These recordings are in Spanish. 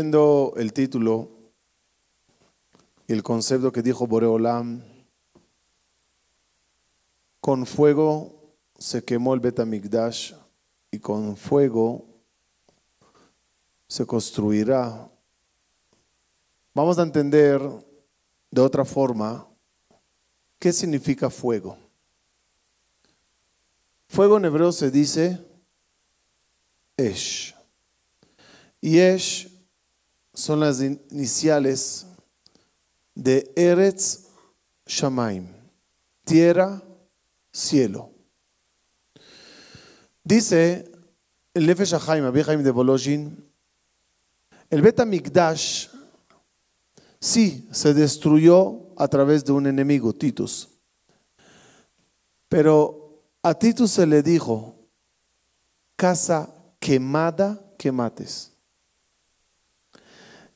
el título y el concepto que dijo Boreolam, con fuego se quemó el Betamigdash y con fuego se construirá. Vamos a entender de otra forma qué significa fuego. Fuego en hebreo se dice Esh. Y Esh son las iniciales de Eretz Shamaim, tierra, cielo. Dice el Nefesh Haim, Abihaim de Bolojin, el beta Mikdash sí se destruyó a través de un enemigo, Titus. Pero a Titus se le dijo, casa quemada que mates.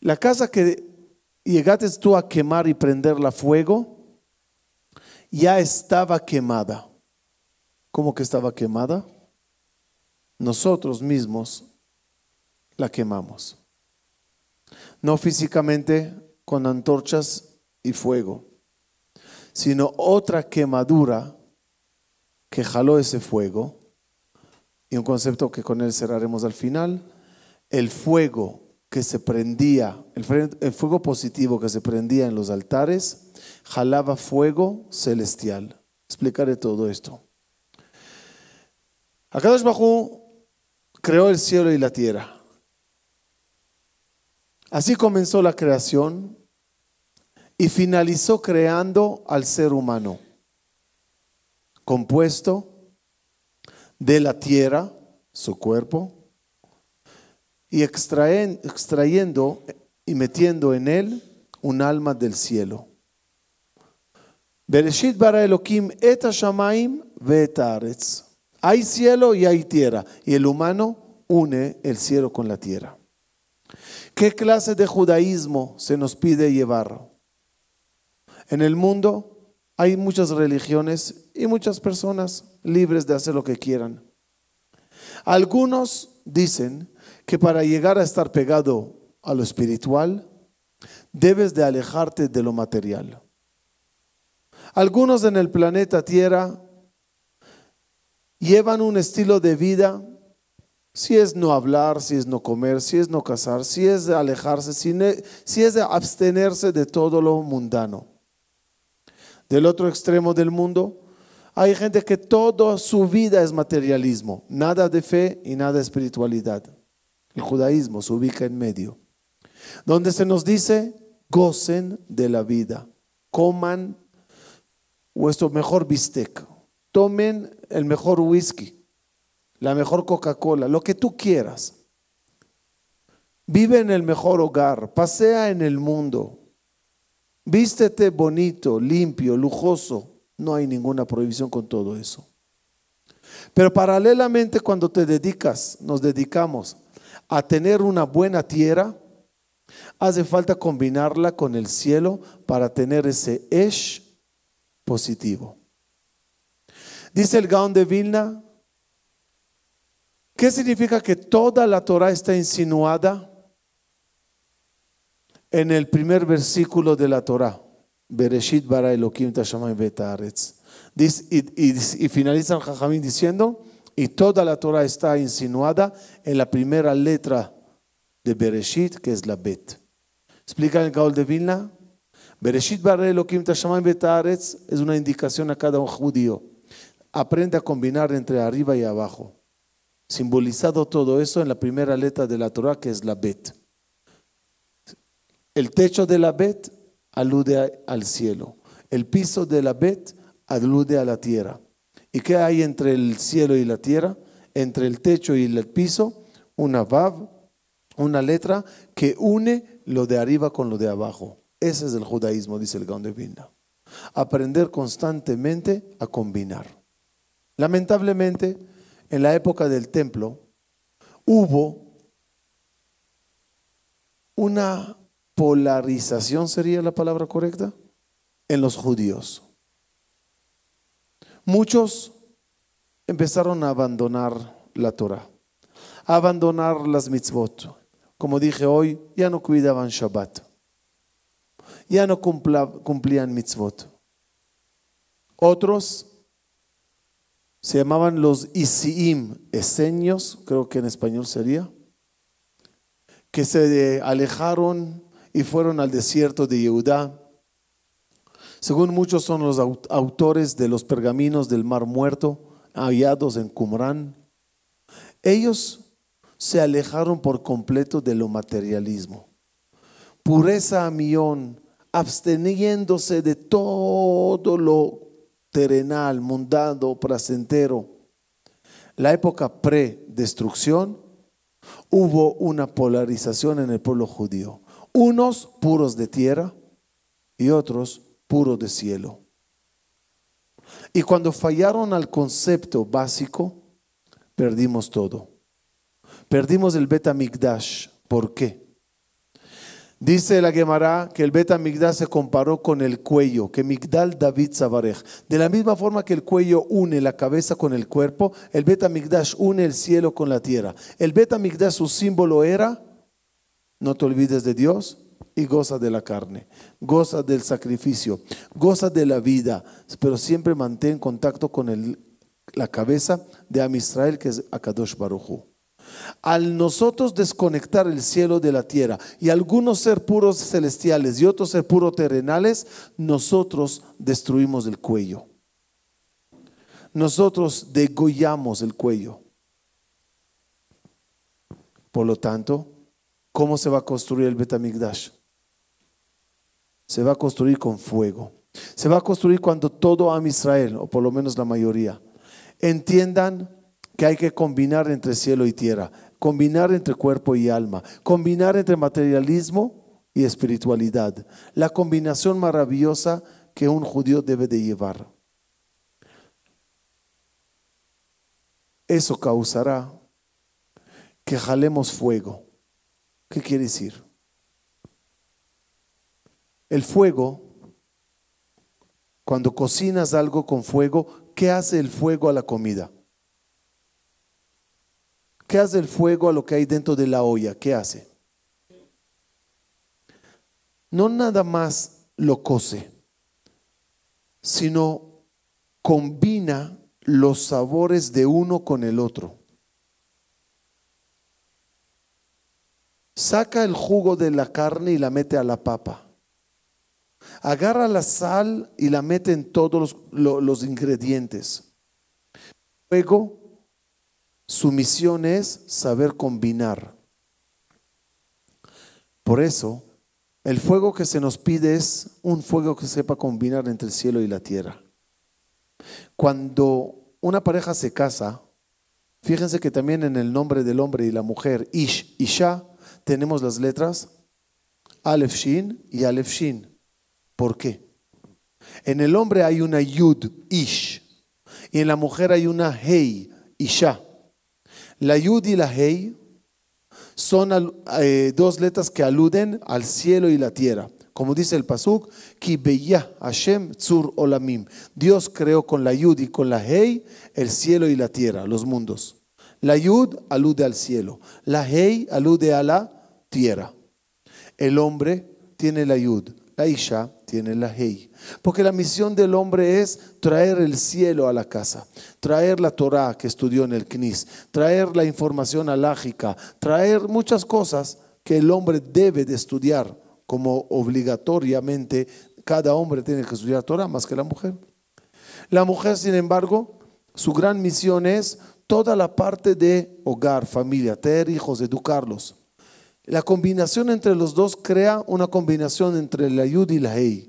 La casa que llegaste tú a quemar y prenderla fuego, ya estaba quemada. ¿Cómo que estaba quemada? Nosotros mismos la quemamos. No físicamente con antorchas y fuego, sino otra quemadura que jaló ese fuego, y un concepto que con él cerraremos al final, el fuego que se prendía, el fuego positivo que se prendía en los altares, jalaba fuego celestial. Explicaré todo esto. Akadosh Bajú creó el cielo y la tierra. Así comenzó la creación y finalizó creando al ser humano, compuesto de la tierra, su cuerpo, y extrayendo y metiendo en él un alma del cielo. bara Hay cielo y hay tierra, y el humano une el cielo con la tierra. ¿Qué clase de judaísmo se nos pide llevar? En el mundo hay muchas religiones y muchas personas libres de hacer lo que quieran. Algunos dicen que para llegar a estar pegado a lo espiritual, debes de alejarte de lo material. Algunos en el planeta Tierra llevan un estilo de vida, si es no hablar, si es no comer, si es no casar, si es alejarse, si, es de abstenerse de todo lo mundano. Del otro extremo del mundo, hay gente que toda su vida es materialismo, nada de fe y nada de espiritualidad. El judaísmo se ubica en medio. Donde se nos dice, gocen de la vida, coman vuestro mejor bistec, tomen el mejor whisky, la mejor Coca-Cola, lo que tú quieras. Vive en el mejor hogar, pasea en el mundo, vístete bonito, limpio, lujoso. No hay ninguna prohibición con todo eso. Pero paralelamente cuando te dedicas, nos dedicamos a tener una buena tierra, hace falta combinarla con el cielo para tener ese Esh positivo. Dice el Gaon de Vilna, ¿qué significa que toda la Torah está insinuada? En el primer versículo de la Torah, Bereshit bara Y, y, y Jajamín diciendo, y toda la Torah está insinuada en la primera letra de Bereshit, que es la Bet. Explica el Gaul de Vilna. Bereshit barre Tashamayim Betaretz es una indicación a cada un judío. Aprende a combinar entre arriba y abajo. Simbolizado todo eso en la primera letra de la Torah, que es la Bet. El techo de la Bet alude al cielo. El piso de la Bet alude a la tierra. ¿Y qué hay entre el cielo y la tierra? Entre el techo y el piso, una vav, una letra que une lo de arriba con lo de abajo. Ese es el judaísmo, dice el Gaon de Vilna. Aprender constantemente a combinar. Lamentablemente, en la época del templo, hubo una polarización, sería la palabra correcta, en los judíos. Muchos empezaron a abandonar la Torah, a abandonar las mitzvot. Como dije hoy, ya no cuidaban Shabbat, ya no cumplían mitzvot. Otros se llamaban los Isiim, esenios, creo que en español sería, que se alejaron y fueron al desierto de Yehudá según muchos son los autores de los pergaminos del Mar Muerto hallados en Qumran ellos se alejaron por completo de lo materialismo. Pureza a millón, absteniéndose de todo lo terrenal, mundano, placentero. La época pre-destrucción hubo una polarización en el pueblo judío. Unos puros de tierra y otros Puro de cielo. Y cuando fallaron al concepto básico, perdimos todo. Perdimos el Betamigdash. ¿Por qué? Dice la Gemara que el Betamigdash se comparó con el cuello, que Migdal David Zavarej. De la misma forma que el cuello une la cabeza con el cuerpo, el beta MiGdash une el cielo con la tierra. El Betamigdash su símbolo era, no te olvides de Dios, y goza de la carne, goza del sacrificio, goza de la vida, pero siempre mantén contacto con la cabeza de Amisrael, que es Akadosh Baruchu. Al nosotros desconectar el cielo de la tierra y algunos ser puros celestiales y otros ser puros terrenales, nosotros destruimos el cuello. Nosotros degollamos el cuello. Por lo tanto, ¿cómo se va a construir el Betamigdash? se va a construir con fuego. Se va a construir cuando todo Am Israel, o por lo menos la mayoría, entiendan que hay que combinar entre cielo y tierra, combinar entre cuerpo y alma, combinar entre materialismo y espiritualidad. La combinación maravillosa que un judío debe de llevar. Eso causará que jalemos fuego. ¿Qué quiere decir? El fuego, cuando cocinas algo con fuego, ¿qué hace el fuego a la comida? ¿Qué hace el fuego a lo que hay dentro de la olla? ¿Qué hace? No nada más lo cose, sino combina los sabores de uno con el otro. Saca el jugo de la carne y la mete a la papa. Agarra la sal y la mete en todos los, ingredientes. Luego, su misión es saber combinar. Por eso, el fuego que se nos pide es un fuego que sepa combinar entre el cielo y la tierra. Cuando una pareja se casa, fíjense que también en el nombre del hombre y la mujer, Ish, Isha, tenemos las letras Aleph Shin y Aleph Shin. ¿Por qué? En el hombre hay una yud, ish, y en la mujer hay una hei, isha. La yud y la hei son eh, dos letras que aluden al cielo y la tierra. Como dice el Pasuk, Ki Tzur Olamim. Dios creó con la Yud y con la Hei el cielo y la tierra, los mundos. La Yud alude al cielo, la Hei alude a la tierra. El hombre tiene la Yud, la Isha tiene la Hei. Porque la misión del hombre es traer el cielo a la casa, traer la Torah que estudió en el CNIS, traer la información alágica, traer muchas cosas que el hombre debe de estudiar, como obligatoriamente cada hombre tiene que estudiar Torah más que la mujer. La mujer, sin embargo, su gran misión es toda la parte de hogar, familia, tener hijos, educarlos. La combinación entre los dos crea una combinación entre la Yud y la Hei.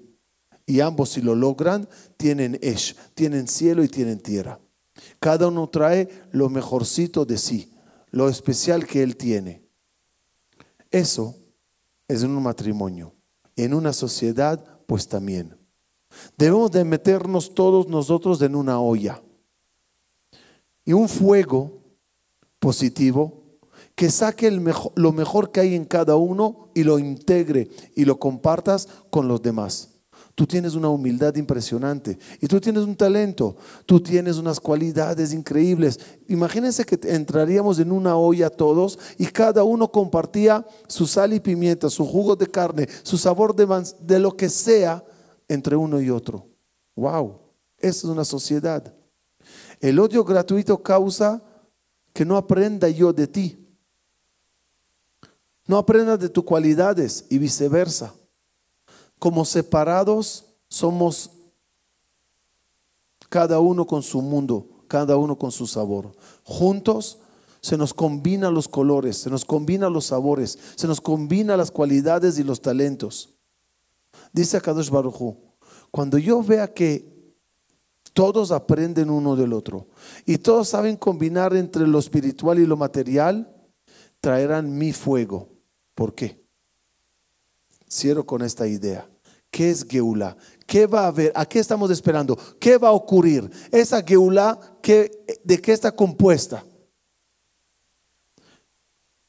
Y ambos, si lo logran, tienen Esh, tienen cielo y tienen tierra. Cada uno trae lo mejorcito de sí, lo especial que él tiene. Eso es un matrimonio. En una sociedad, pues también. Debemos de meternos todos nosotros en una olla. Y un fuego positivo que saque lo mejor que hay en cada uno y lo integre y lo compartas con los demás. Tú tienes una humildad impresionante y tú tienes un talento, tú tienes unas cualidades increíbles. Imagínense que entraríamos en una olla todos y cada uno compartía su sal y pimienta, su jugo de carne, su sabor de, de lo que sea entre uno y otro. ¡Wow! Esa es una sociedad. El odio gratuito causa que no aprenda yo de ti, no aprendas de tus cualidades y viceversa. Como separados somos cada uno con su mundo, cada uno con su sabor. Juntos se nos combinan los colores, se nos combinan los sabores, se nos combinan las cualidades y los talentos. Dice Akadosh Barujú, cuando yo vea que todos aprenden uno del otro y todos saben combinar entre lo espiritual y lo material, traerán mi fuego ¿Por qué? Cierro con esta idea. ¿Qué es Geula? ¿Qué va a haber? ¿A qué estamos esperando? ¿Qué va a ocurrir? Esa Geulá, ¿de qué está compuesta?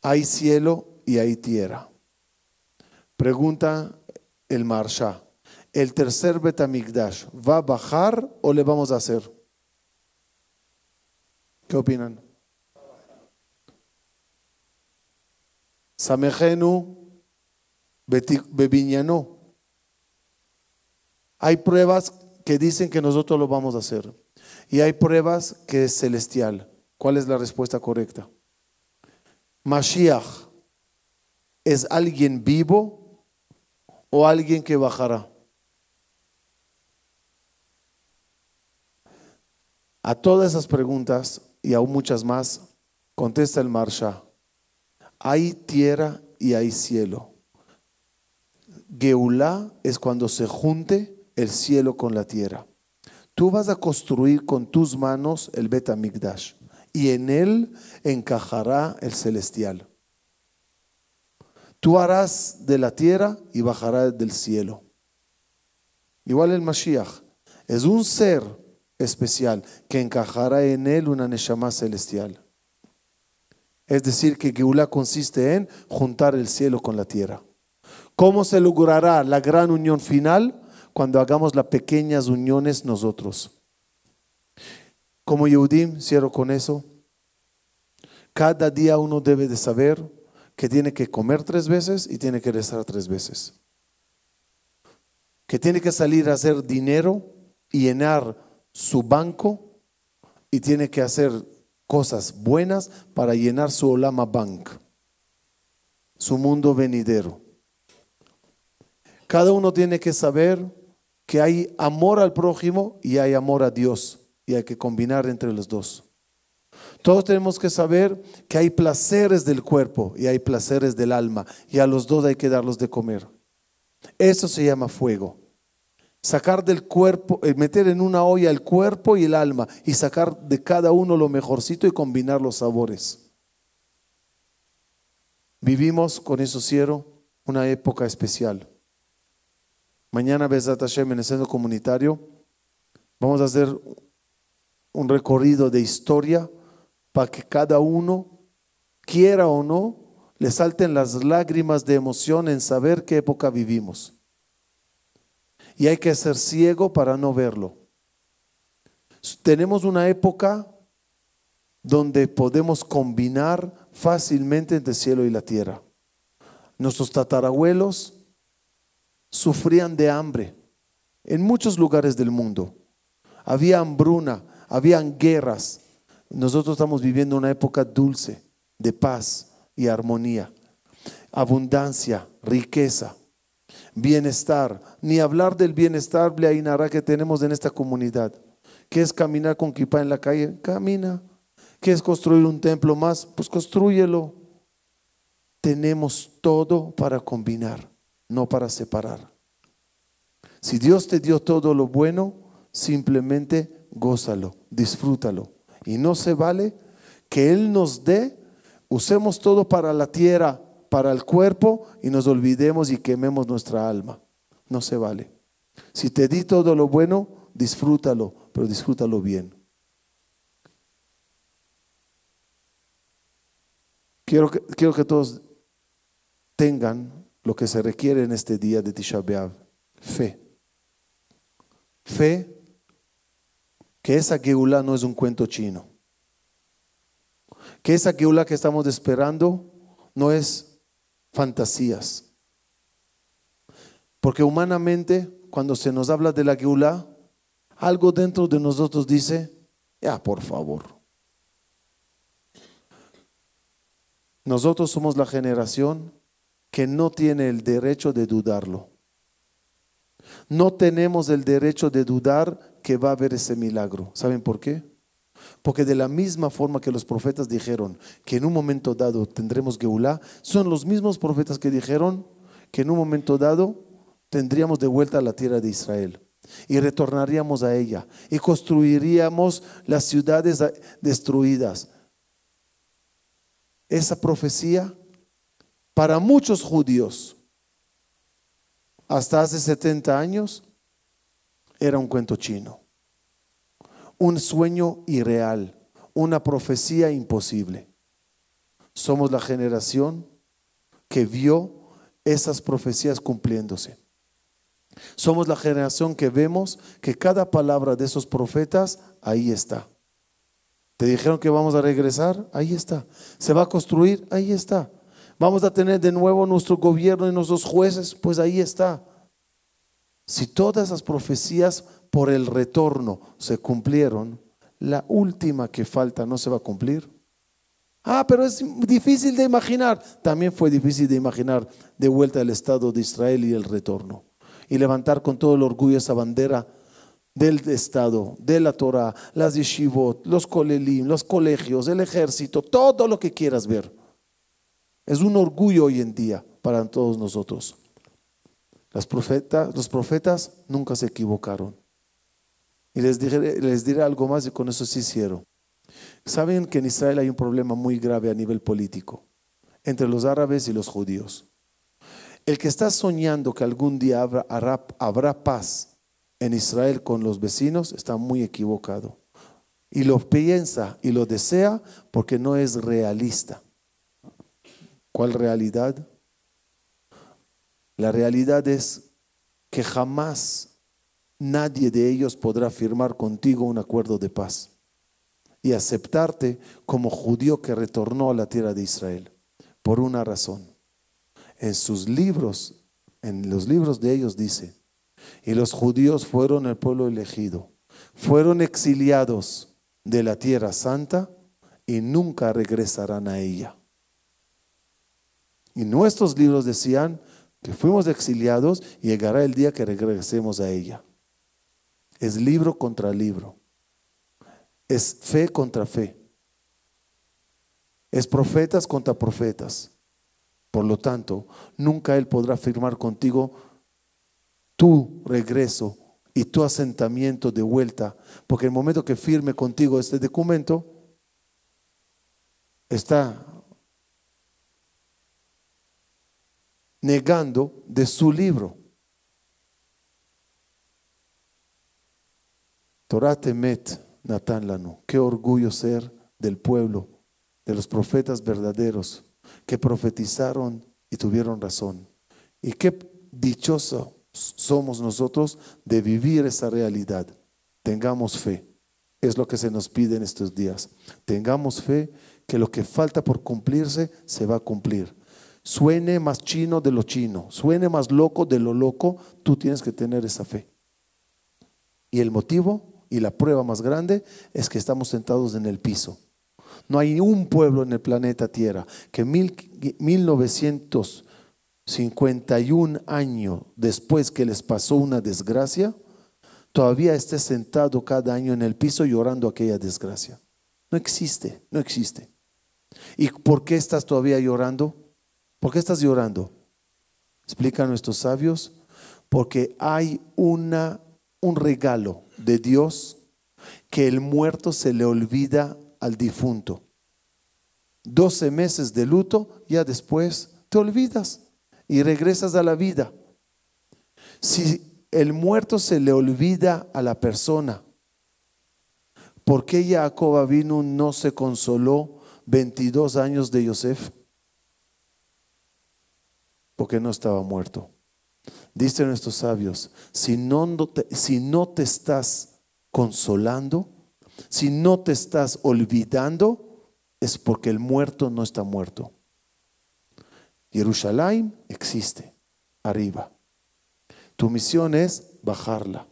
Hay cielo y hay tierra. Pregunta el Marsha. ¿El tercer Betamigdash va a bajar o le vamos a hacer? ¿Qué opinan? Samejenu Bebiñanó. Hay pruebas que dicen que nosotros lo vamos a hacer. Y hay pruebas que es celestial. ¿Cuál es la respuesta correcta? Mashiach es alguien vivo o alguien que bajará. A todas esas preguntas y aún muchas más, contesta el Marsha. Hay tierra y hay cielo. Geulá es cuando se junte el cielo con la tierra. Tú vas a construir con tus manos el Betamigdash y en él encajará el celestial. Tú harás de la tierra y bajará del cielo. Igual el Mashiach es un ser especial que encajará en él una Neshama celestial. Es decir, que Geulah consiste en juntar el cielo con la tierra. ¿Cómo se logrará la gran unión final? Cuando hagamos las pequeñas uniones nosotros. Como Yehudim, cierro con eso. Cada día uno debe de saber que tiene que comer tres veces y tiene que rezar tres veces. Que tiene que salir a hacer dinero y llenar su banco y tiene que hacer cosas buenas para llenar su Olama Bank, su mundo venidero. Cada uno tiene que saber que hay amor al prójimo y hay amor a Dios y hay que combinar entre los dos. Todos tenemos que saber que hay placeres del cuerpo y hay placeres del alma y a los dos hay que darlos de comer. Eso se llama fuego sacar del cuerpo, eh, meter en una olla el cuerpo y el alma y sacar de cada uno lo mejorcito y combinar los sabores. Vivimos con eso, cierro, una época especial. Mañana, a Hashem, en el centro comunitario, vamos a hacer un recorrido de historia para que cada uno, quiera o no, le salten las lágrimas de emoción en saber qué época vivimos y hay que ser ciego para no verlo. Tenemos una época donde podemos combinar fácilmente entre el cielo y la tierra. Nuestros tatarabuelos sufrían de hambre en muchos lugares del mundo. Había hambruna, habían guerras. Nosotros estamos viviendo una época dulce de paz y armonía, abundancia, riqueza. Bienestar. Ni hablar del bienestar que tenemos en esta comunidad. ¿Qué es caminar con Kipá en la calle? Camina. ¿Qué es construir un templo más? Pues construyelo. Tenemos todo para combinar, no para separar. Si Dios te dio todo lo bueno, simplemente gózalo, disfrútalo. Y no se vale que Él nos dé, usemos todo para la tierra, para el cuerpo y nos olvidemos y quememos nuestra alma. No se vale. Si te di todo lo bueno, disfrútalo, pero disfrútalo bien. Quiero que, quiero que todos tengan lo que se requiere en este día de Tisha fe. Fe que esa geula no es un cuento chino. Que esa geula que estamos esperando no es fantasías. Porque humanamente, cuando se nos habla de la Geulah, algo dentro de nosotros dice, ya, por favor. Nosotros somos la generación que no tiene el derecho de dudarlo. No tenemos el derecho de dudar que va a haber ese milagro. ¿Saben por qué? Porque de la misma forma que los profetas dijeron que en un momento dado tendremos Geulá, son los mismos profetas que dijeron que en un momento dado tendríamos de vuelta la tierra de Israel y retornaríamos a ella y construiríamos las ciudades destruidas. Esa profecía para muchos judíos hasta hace 70 años era un cuento chino un sueño irreal, una profecía imposible. Somos la generación que vio esas profecías cumpliéndose. Somos la generación que vemos que cada palabra de esos profetas ahí está. Te dijeron que vamos a regresar, ahí está. Se va a construir, ahí está. Vamos a tener de nuevo nuestro gobierno y nuestros jueces, pues ahí está. Si todas esas profecías por el retorno se cumplieron, la última que falta no se va a cumplir. Ah, pero es difícil de imaginar. También fue difícil de imaginar de vuelta al Estado de Israel y el retorno. Y levantar con todo el orgullo esa bandera del Estado, de la Torah, las yeshivot, los kolelim, los colegios, el ejército, todo lo que quieras ver. Es un orgullo hoy en día para todos nosotros. Las profetas, los profetas nunca se equivocaron. Y les, les diré algo más y con eso sí hicieron. Saben que en Israel hay un problema muy grave a nivel político entre los árabes y los judíos. El que está soñando que algún día habrá paz en Israel con los vecinos está muy equivocado. Y lo piensa y lo desea porque no es realista. ¿Cuál realidad? La realidad es que jamás nadie de ellos podrá firmar contigo un acuerdo de paz y aceptarte como judío que retornó a la tierra de Israel, por una razón. En sus libros, en los libros de ellos dice, y los judíos fueron el pueblo elegido, fueron exiliados de la tierra santa y nunca regresarán a ella. Y nuestros libros decían que fuimos exiliados y llegará el día que regresemos a ella es libro contra libro, es fe contra fe, es profetas contra profetas. Por lo tanto, nunca Él podrá firmar contigo tu regreso y tu asentamiento de vuelta, porque el momento que firme contigo este documento, está negando de su libro. Torat met, Natán Lanu. Qué orgullo ser del pueblo, de los profetas verdaderos que profetizaron y tuvieron razón. Y qué dichosos somos nosotros de vivir esa realidad. Tengamos fe. Es lo que se nos pide en estos días. Tengamos fe que lo que falta por cumplirse se va a cumplir. Suene más chino de lo chino, suene más loco de lo loco, tú tienes que tener esa fe. ¿Y el motivo? y la prueba más grande es que estamos sentados en el piso. No hay un pueblo en el planeta Tierra que 1951 años después que les pasó una desgracia, todavía esté sentado cada año en el piso llorando aquella desgracia. No existe, no existe. ¿Y por qué estás todavía llorando? ¿Por qué estás llorando? Explican nuestros sabios, porque hay una, un regalo de Dios que el muerto se le olvida al difunto. Doce meses de luto, ya después te olvidas y regresas a la vida. Si el muerto se le olvida a la persona, ¿por qué Jacob Avinu no se consoló 22 años de Yosef? Porque no estaba muerto. Dicen nuestros sabios, si no, te, si no te estás consolando, si no te estás olvidando, es porque el muerto no está muerto. Jerusalén existe, arriba. Tu misión es bajarla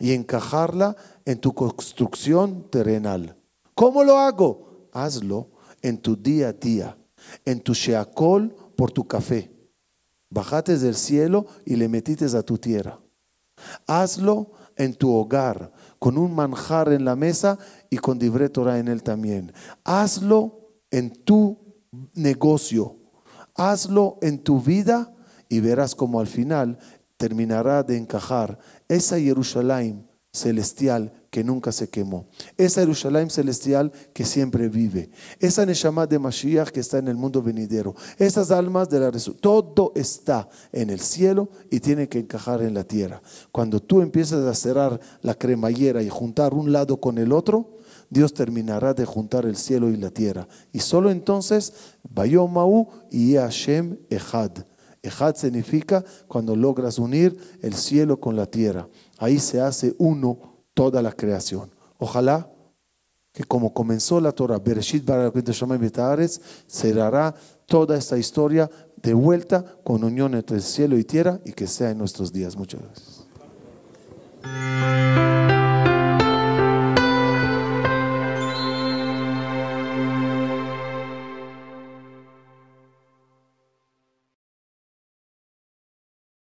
y encajarla en tu construcción terrenal. ¿Cómo lo hago? Hazlo en tu día a día, en tu sheacol por tu café Bajates del cielo y le metites a tu tierra. Hazlo en tu hogar, con un manjar en la mesa y con Dibretora en él también. Hazlo en tu negocio, hazlo en tu vida y verás como al final terminará de encajar esa Jerusalén celestial que nunca se quemó. Esa Jerusalén celestial que siempre vive. Esa Neshama de Mashiach que está en el mundo venidero. Esas almas de la resurrección. Todo está en el cielo y tiene que encajar en la tierra. Cuando tú empiezas a cerrar la cremallera y juntar un lado con el otro, Dios terminará de juntar el cielo y la tierra. Y solo entonces, Bayomau y Hashem Echad. Echad significa cuando logras unir el cielo con la tierra. Ahí se hace uno toda la creación. Ojalá que como comenzó la Torah, Bereshit cerrará toda esta historia de vuelta con unión entre cielo y tierra y que sea en nuestros días. Muchas gracias.